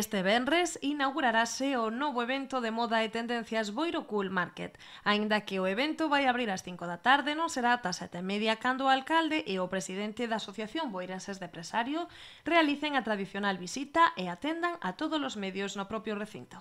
Este venres inaugurarase o novo evento de moda e tendencias Boiro Cool Market. Aínda que o evento vai abrir ás 5 da tarde, non será ata 7 media cando o alcalde e o presidente da Asociación Boirenses de Presario realicen a tradicional visita e atendan a todos os medios no propio recinto.